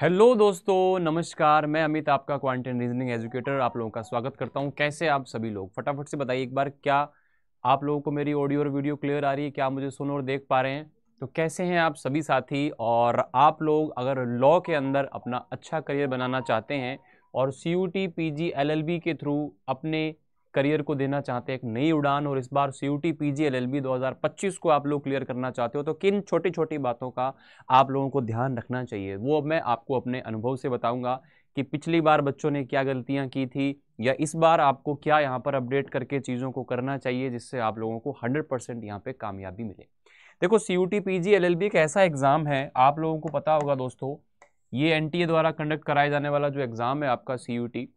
hello दोस्तों नमस्कार मैं अमित आपका क्वांटम रीजनिंग एजुकेटर आप लोगों का स्वागत करता हूं कैसे आप सभी लोग फटाफट से बताइए एक बार क्या आप लोगों को मेरी ऑडियो और वीडियो क्लियर आ रही है क्या मुझे सुन और देख पा रहे हैं तो कैसे हैं आप सभी साथी और आप लोग अगर लॉ के अंदर अपना अच्छा करियर बनाना चाहते हैं और C U P G L L B के थ्रू अपने करियर को देना चाहते हैं एक नई उड़ान और इस बार C U T P G L L B दो हज़ार पच्चीस को आप लोग क्लियर करना चाहते हो तो किन छोटी छोटी बातों का आप लोगों को ध्यान रखना चाहिए वो मैं आपको अपने अनुभव से बताऊँगा कि पिछली बार बच्चों ने क्या गलतियाँ की थी या इस बार आपको क्या यहाँ पर अपडेट करके चीज़ों को करना चाहिए जिससे आप लोगों को हंड्रेड परसेंट यहाँ पर कामयाबी मिले देखो C U T P G L L B एक ऐसा एग्ज़ाम है आप लोगों को पता होगा दोस्तों ये एन टी ए द्वारा कंडक्ट कराया जाने वाला जो एग्ज़ाम है आपका सी यू टी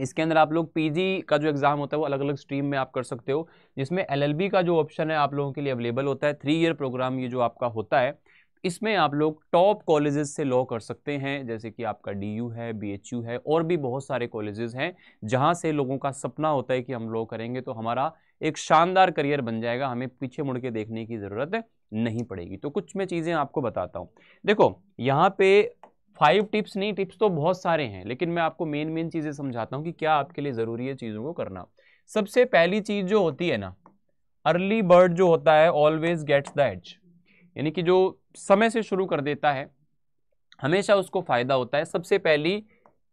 इसके अंदर आप लोग पीजी का जो एग्ज़ाम होता है वो अलग अलग स्ट्रीम में आप कर सकते हो जिसमें एलएलबी का जो ऑप्शन है आप लोगों के लिए अवेलेबल होता है थ्री ईयर प्रोग्राम ये जो आपका होता है इसमें आप लोग टॉप कॉलेजेस से लॉ कर सकते हैं जैसे कि आपका डीयू है बीएचयू है और भी बहुत सारे कॉलेजेस हैं जहां से लोगों का सपना होता है कि हम लॉ करेंगे तो हमारा एक शानदार करियर बन जाएगा हमें पीछे मुड़ के देखने की ज़रूरत नहीं पड़ेगी तो कुछ मैं चीज़ें आपको बताता हूँ देखो यहाँ पे फाइव टिप्स नहीं टिप्स तो बहुत सारे हैं लेकिन मैं आपको मेन मेन चीज़ें समझाता हूँ कि क्या आपके लिए ज़रूरी है चीज़ों को करना सबसे पहली चीज़ जो होती है ना अर्ली बर्ड जो होता है ऑलवेज गेट्स द एज यानी कि जो समय से शुरू कर देता है हमेशा उसको फ़ायदा होता है सबसे पहली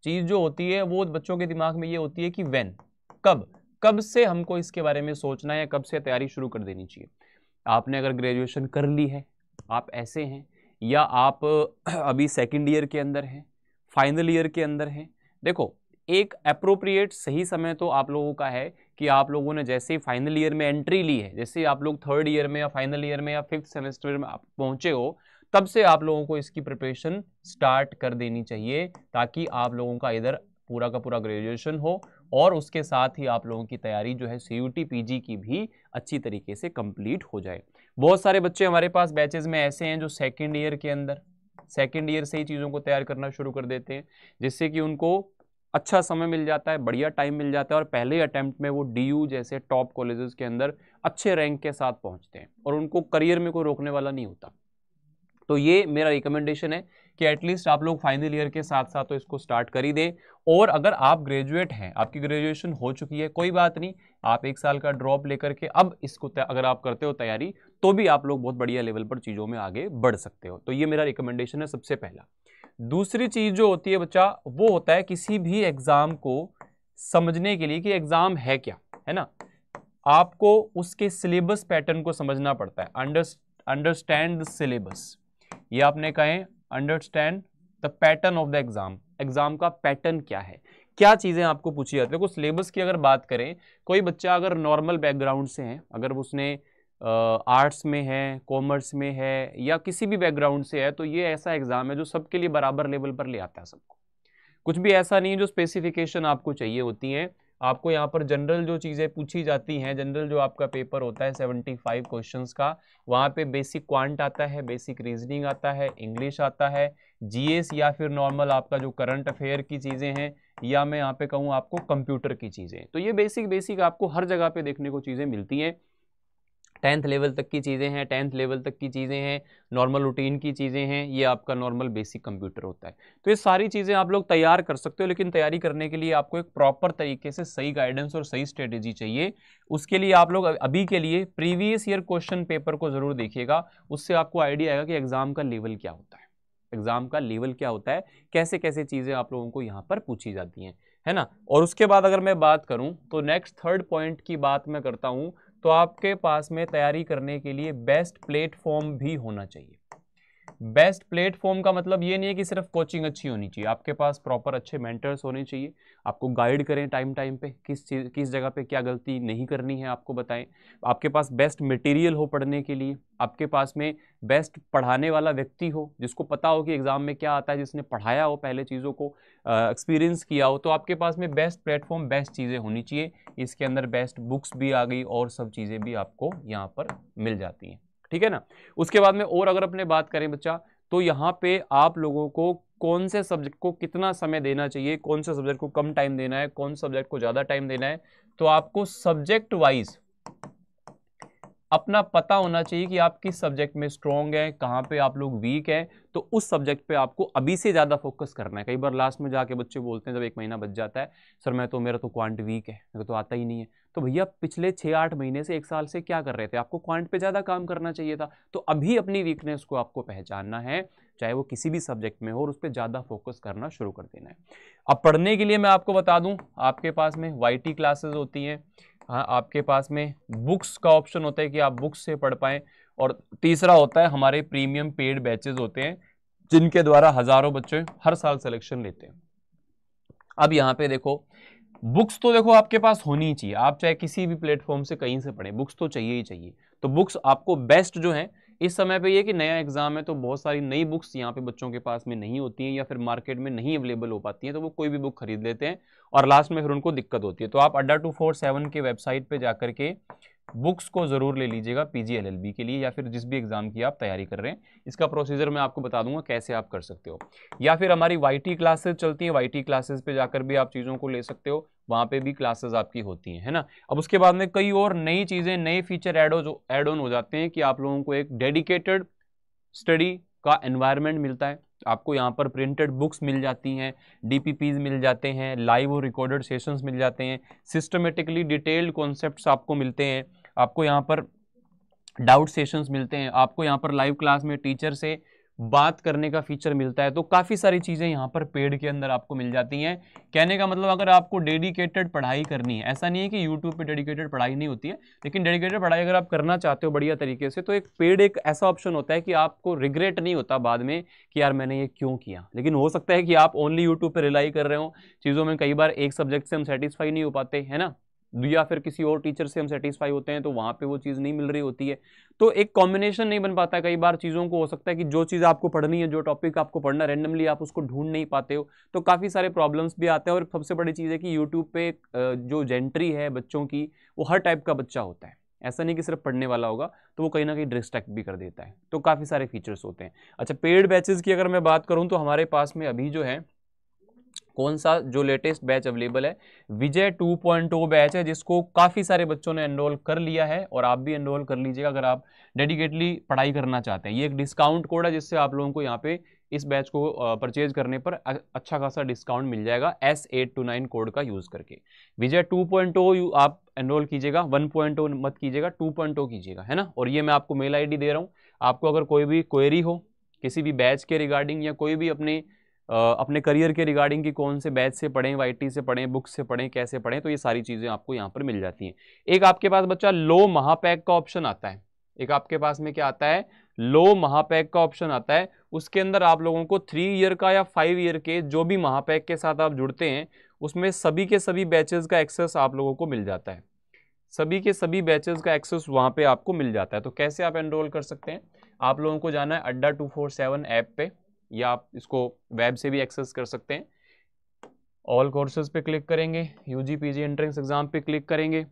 चीज़ जो होती है वो बच्चों के दिमाग में ये होती है कि वेन कब कब से हमको इसके बारे में सोचना है कब से तैयारी शुरू कर देनी चाहिए आपने अगर ग्रेजुएशन कर ली है आप ऐसे हैं या आप अभी सेकेंड ईयर के अंदर हैं फाइनल ईयर के अंदर हैं देखो एक अप्रोप्रिएट सही समय तो आप लोगों का है कि आप लोगों ने जैसे ही फाइनल ईयर में एंट्री ली है जैसे आप लोग थर्ड ईयर में या फाइनल ईयर में या फिफ्थ सेमेस्टर में आप पहुंचे हो तब से आप लोगों को इसकी प्रिपरेशन स्टार्ट कर देनी चाहिए ताकि आप लोगों का इधर पूरा का पूरा ग्रेजुएशन हो और उसके साथ ही आप लोगों की तैयारी जो है सी यू की भी अच्छी तरीके से कंप्लीट हो जाए बहुत सारे बच्चे हमारे पास बैचेज में ऐसे हैं जो सेकेंड ईयर के अंदर सेकेंड ईयर से ही चीज़ों को तैयार करना शुरू कर देते हैं जिससे कि उनको अच्छा समय मिल जाता है बढ़िया टाइम मिल जाता है और पहले अटैम्प्ट में वो डी जैसे टॉप कॉलेजेस के अंदर अच्छे रैंक के साथ पहुंचते हैं और उनको करियर में कोई रोकने वाला नहीं होता तो ये मेरा रिकमेंडेशन है कि एटलीस्ट आप लोग फाइनल ईयर के साथ साथ तो इसको स्टार्ट कर ही दे और अगर आप ग्रेजुएट हैं आपकी ग्रेजुएशन हो चुकी है कोई बात नहीं आप एक साल का ड्रॉप लेकर के अब इसको अगर आप करते हो तैयारी तो भी आप लोग बहुत बढ़िया लेवल पर चीज़ों में आगे बढ़ सकते हो तो ये मेरा रिकमेंडेशन है सबसे पहला दूसरी चीज़ जो होती है बच्चा वो होता है किसी भी एग्ज़ाम को समझने के लिए कि एग्ज़ाम है क्या है ना आपको उसके सिलेबस पैटर्न को समझना पड़ता है अंडरस्टैंड द सिलेबस ये आपने कहें understand the pattern of the exam exam का पैटर्न क्या है क्या चीज़ें आपको पूछी जाती है देखो सिलेबस की अगर बात करें कोई बच्चा अगर नॉर्मल बैकग्राउंड से है अगर उसने आर्ट्स में है कॉमर्स में है या किसी भी बैकग्राउंड से है तो ये ऐसा एग्ज़ाम है जो सबके लिए बराबर लेवल पर ले आता है सबको कुछ भी ऐसा नहीं है जो स्पेसिफिकेशन आपको चाहिए होती हैं आपको यहाँ पर जनरल जो चीज़ें पूछी जाती हैं जनरल जो आपका पेपर होता है 75 क्वेश्चन का वहाँ पे बेसिक क्वांट आता है बेसिक रीजनिंग आता है इंग्लिश आता है जीएस या फिर नॉर्मल आपका जो करंट अफेयर की चीज़ें हैं या मैं यहाँ पे कहूँ आपको कंप्यूटर की चीज़ें तो ये बेसिक बेसिक आपको हर जगह पे देखने को चीज़ें मिलती हैं टेंथ लेवल तक की चीज़ें हैं टेंथ लेवल तक की चीज़ें हैं नॉर्मल रूटीन की चीज़ें हैं ये आपका नॉर्मल बेसिक कंप्यूटर होता है तो ये सारी चीज़ें आप लोग तैयार कर सकते हो लेकिन तैयारी करने के लिए आपको एक प्रॉपर तरीके से सही गाइडेंस और सही स्ट्रेटेजी चाहिए उसके लिए आप लोग अभी के लिए प्रीवियस ईयर क्वेश्चन पेपर को ज़रूर देखिएगा उससे आपको आइडिया आएगा कि एग्ज़ाम का लेवल क्या होता है एग्ज़ाम का लेवल क्या होता है कैसे कैसे चीज़ें आप लोगों को यहाँ पर पूछी जाती हैं है ना और उसके बाद अगर मैं बात करूँ तो नेक्स्ट थर्ड पॉइंट की बात मैं करता हूँ तो आपके पास में तैयारी करने के लिए बेस्ट प्लेटफॉर्म भी होना चाहिए बेस्ट प्लेटफॉर्म का मतलब ये नहीं है कि सिर्फ कोचिंग अच्छी होनी चाहिए आपके पास प्रॉपर अच्छे मेंटर्स होने चाहिए आपको गाइड करें टाइम टाइम पे किस चीज़ किस जगह पे क्या गलती नहीं करनी है आपको बताएं आपके पास बेस्ट मटेरियल हो पढ़ने के लिए आपके पास में बेस्ट पढ़ाने वाला व्यक्ति हो जिसको पता हो कि एग्ज़ाम में क्या आता है जिसने पढ़ाया हो पहले चीज़ों को एक्सपीरियंस किया हो तो आपके पास में बेस्ट प्लेटफॉर्म बेस्ट चीज़ें होनी चाहिए इसके अंदर बेस्ट बुक्स भी आ गई और सब चीज़ें भी आपको यहाँ पर मिल जाती हैं ठीक है ना उसके बाद में और अगर अपने बात करें बच्चा तो यहाँ पे आप लोगों को कौन से सब्जेक्ट को कितना समय देना चाहिए कौन से सब्जेक्ट को कम टाइम देना है कौन से सब्जेक्ट को ज़्यादा टाइम देना है तो आपको सब्जेक्ट वाइज अपना पता होना चाहिए कि आप किस सब्जेक्ट में स्ट्रॉन्ग हैं कहाँ पे आप लोग वीक हैं तो उस सब्जेक्ट पे आपको अभी से ज़्यादा फोकस करना है कई बार लास्ट में जाके बच्चे बोलते हैं जब एक महीना बच जाता है सर मैं तो मेरा तो क्वांट वीक है मेरे तो आता ही नहीं है तो भैया पिछले छः आठ महीने से एक साल से क्या कर रहे थे आपको क्वांट पर ज़्यादा काम करना चाहिए था तो अभी अपनी वीकनेस को आपको पहचानना है चाहे वो किसी भी सब्जेक्ट में हो और उस पर ज़्यादा फोकस करना शुरू कर देना है अब पढ़ने के लिए मैं आपको बता दूँ आपके पास में वाई क्लासेज होती हैं हाँ आपके पास में बुक्स का ऑप्शन होता है कि आप बुक्स से पढ़ पाएँ और तीसरा होता है हमारे प्रीमियम पेड बैचेज होते हैं जिनके द्वारा हज़ारों बच्चे हर साल सिलेक्शन लेते हैं अब यहाँ पे देखो बुक्स तो देखो आपके पास होनी चाहिए आप चाहे किसी भी प्लेटफॉर्म से कहीं से पढ़ें बुक्स तो चाहिए ही चाहिए तो बुक्स आपको बेस्ट जो है इस समय पे ये कि नया एग्ज़ाम है तो बहुत सारी नई बुक्स यहाँ पे बच्चों के पास में नहीं होती हैं या फिर मार्केट में नहीं अवेलेबल हो पाती हैं तो वो कोई भी बुक खरीद लेते हैं और लास्ट में फिर उनको दिक्कत होती है तो आप अड्डा टू फोर सेवन के वेबसाइट पे जाकर के बुक्स को ज़रूर ले लीजिएगा पीजीएलएलबी के लिए या फिर जिस भी एग्ज़ाम की आप तैयारी कर रहे हैं इसका प्रोसीजर मैं आपको बता दूंगा कैसे आप कर सकते हो या फिर हमारी वाईटी क्लासेस चलती हैं वाईटी क्लासेस पे जाकर भी आप चीज़ों को ले सकते हो वहाँ पे भी क्लासेस आपकी होती हैं है ना अब उसके बाद में कई और नई चीज़ें नए फीचर एड हो एड ऑन हो जाते हैं कि आप लोगों को एक डेडिकेटेड स्टडी का एनवायरमेंट मिलता है आपको यहाँ पर प्रिंटेड बुक्स मिल जाती हैं डी मिल जाते हैं लाइव और रिकॉर्डेड सेशंस मिल जाते हैं सिस्टमेटिकली डिटेल्ड कॉन्सेप्ट्स आपको मिलते हैं आपको यहाँ पर डाउट सेशंस मिलते हैं आपको यहाँ पर लाइव क्लास में टीचर से बात करने का फीचर मिलता है तो काफ़ी सारी चीज़ें यहाँ पर पेड के अंदर आपको मिल जाती हैं कहने का मतलब अगर आपको डेडिकेटेड पढ़ाई करनी है ऐसा नहीं है कि यूट्यूब पे डेडिकेटेड पढ़ाई नहीं होती है लेकिन डेडिकेटेड पढ़ाई अगर आप करना चाहते हो बढ़िया तरीके से तो एक पेड एक ऐसा ऑप्शन होता है कि आपको रिग्रेट नहीं होता बाद में कि यार मैंने ये क्यों किया लेकिन हो सकता है कि आप ओनली यूट्यूब पर रिलाई कर रहे हो चीज़ों में कई बार एक सब्जेक्ट से हम सेटिस्फाई नहीं हो पाते है ना या फिर किसी और टीचर से हम सेटिस्फाई होते हैं तो वहाँ पे वो चीज़ नहीं मिल रही होती है तो एक कॉम्बिनेशन नहीं बन पाता है कई बार चीज़ों को हो सकता है कि जो चीज़ आपको पढ़नी है जो टॉपिक आपको पढ़ना रैंडमली आप उसको ढूंढ नहीं पाते हो तो काफ़ी सारे प्रॉब्लम्स भी आते हैं और सबसे बड़ी चीज़ है कि यूट्यूब पर जो जेंट्री है बच्चों की वो हर टाइप का बच्चा होता है ऐसा नहीं कि सिर्फ पढ़ने वाला होगा तो वो कहीं ना कहीं डिस्ट्रैक्ट भी कर देता है तो काफ़ी सारे फीचर्स होते हैं अच्छा पेड बैचेज़ की अगर मैं बात करूँ तो हमारे पास में अभी जो है कौन सा जो लेटेस्ट बैच अवेलेबल है विजय 2.0 बैच है जिसको काफ़ी सारे बच्चों ने एनरोल कर लिया है और आप भी एनरोल कर लीजिएगा अगर आप डेडिकेटली पढ़ाई करना चाहते हैं ये एक डिस्काउंट कोड है जिससे आप लोगों को यहाँ पे इस बैच को परचेज करने पर अच्छा खासा डिस्काउंट मिल जाएगा S eight two nine code का यूज़ करके विजय टू पॉइंट ओ आप एनरोल कीजिएगा वन पॉइंट ओ मत कीजिएगा टू पॉइंट ओ कीजिएगा है ना और ये मैं आपको मेल आईडी दे रहा हूँ आपको अगर कोई भी क्वेरी हो किसी भी बैच के रिगार्डिंग या कोई भी अपने अपने करियर के रिगार्डिंग कि कौन से बैच से पढ़ें वाई से पढ़ें बुक से पढ़ें कैसे पढ़ें तो ये सारी चीज़ें आपको यहाँ पर मिल जाती हैं एक आपके पास बच्चा लो महापैक का ऑप्शन आता है एक आपके पास में क्या आता है लो महापैक का ऑप्शन आता है उसके अंदर आप लोगों को थ्री ईयर का या फाइव ईयर के जो भी महापैक के साथ आप जुड़ते हैं उसमें सभी के सभी बैचेज़ का एक्सेस आप लोगों को मिल जाता है सभी के सभी बैचेज़ का एक्सेस वहाँ पे आपको मिल जाता है तो कैसे आप एनरोल कर सकते हैं आप लोगों को जाना है अड्डा टू फोर सेवन ऐप पे या आप इसको वेब से भी एक्सेस कर सकते हैं ऑल कोर्सेज पे क्लिक करेंगे U G P G entrance exam पे क्लिक करेंगे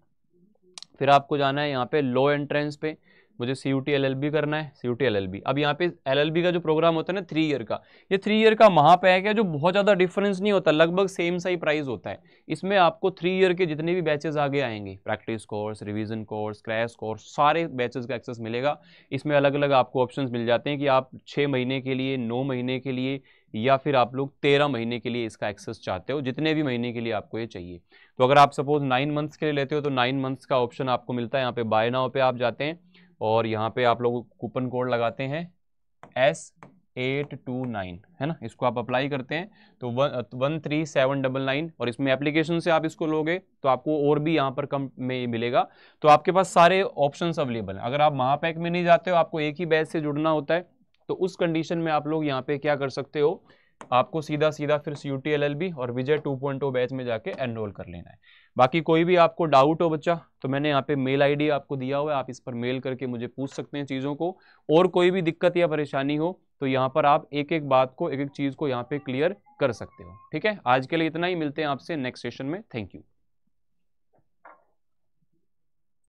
फिर आपको जाना है यहाँ पे लो एंट्रेंस पे मुझे C U T L L B करना है C U T L L B अब यहाँ पे एल एल बी का जो प्रोग्राम होता है ना थ्री ईयर का ये थ्री ईयर का महापैक है जो बहुत ज़्यादा डिफरेंस नहीं होता लगभग सेम सा ही प्राइस होता है इसमें आपको थ्री ईयर के जितने भी बैचेज आगे आएंगे practice course revision course crash course सारे बैचेज का एक्सेस मिलेगा इसमें अलग अलग आपको ऑप्शन मिल जाते हैं कि आप छः महीने के लिए नौ महीने के लिए या फिर आप लोग तेरह महीने के लिए इसका एक्सेस चाहते हो जितने भी महीने के लिए आपको ये चाहिए तो अगर आप सपोज नाइन मंथ्स के लिए लेते हो तो नाइन मंथ्स का ऑप्शन आपको मिलता है यहाँ पे बाय नाव पे आप जाते हैं और यहाँ पे आप लोग कूपन कोड लगाते हैं एस एट टू नाइन है ना इसको आप अप्लाई करते हैं तो वन तो one three seven double nine और इसमें एप्लीकेशन से आप इसको लोगे तो आपको और भी यहाँ पर कम में मिलेगा तो आपके पास सारे ऑप्शन अवेलेबल हैं अगर आप महापैक में नहीं जाते हो आपको एक ही बैच से जुड़ना होता है तो उस कंडीशन में आप लोग यहाँ पे क्या कर सकते हो आपको सीधा सीधा फिर C U T L L B और Vijay two point two batch में जाके एनरोल कर लेना है बाकी कोई भी आपको डाउट हो बच्चा तो मैंने यहाँ पे मेल आईडी आपको दिया हुआ है आप इस पर मेल करके मुझे पूछ सकते हैं चीज़ों को और कोई भी दिक्कत या परेशानी हो तो यहाँ पर आप एक एक बात को एक एक चीज़ को यहाँ पे क्लियर कर सकते हो ठीक है आज के लिए इतना ही मिलते हैं आपसे नेक्स्ट सेशन में थैंक यू